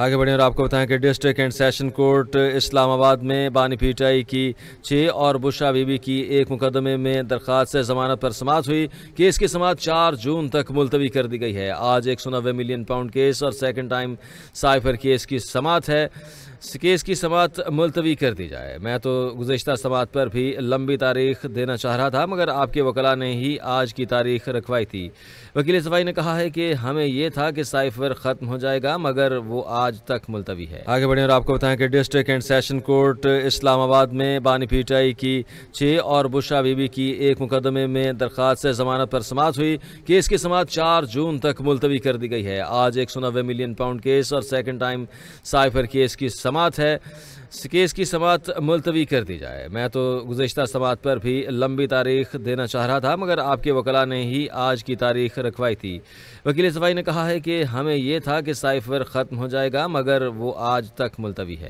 आगे बढ़ें और आपको बताएं कि district and session court Islamabad में बानी पीटाई की छः और बुशा बीबी की एक मुकदमे में दरख्वास्त जमानत पर समाप्त हुई केस की समाप्त चार जून तक मुलतवी कर दी गई है आज एक सौ नब्बे मिलियन पाउंड केस और सेकेंड टाइम साइफर केस की समात है केस की समात मुलतवी कर दी जाए मैं तो गुजशत समात पर भी लंबी तारीख देना चाह रहा था मगर आपके वकला ने ही आज की तारीख रखवाई थी वकील सफाई ने कहा है कि हमें यह था कि साइफर ख़त्म हो जाएगा मगर वो आज तक मुलतवी है आगे बढ़े और आपको बताएं कि district and session court Islamabad में बानी पीटाई की छः और बुशा बीबी की एक मुकदमे में दरख्वास्त से जमानत पर समात हुई केस की समात चार जून तक मुलतवी कर दी गई है आज एक सौ नब्बे मिलियन पाउंड केस और सेकेंड टाइम साइफर केस की समात है केस की समात मुलतवी कर दी जाए मैं तो गुजशत समात पर भी लंबी तारीख देना चाह रहा था मगर आपके वकला ने ही आज की तारीख रखवाई थी वकील सफाई ने कहा है कि हमें यह था कि साइफर ख़त्म हो जाएगा मगर वो आज तक मुलतवी है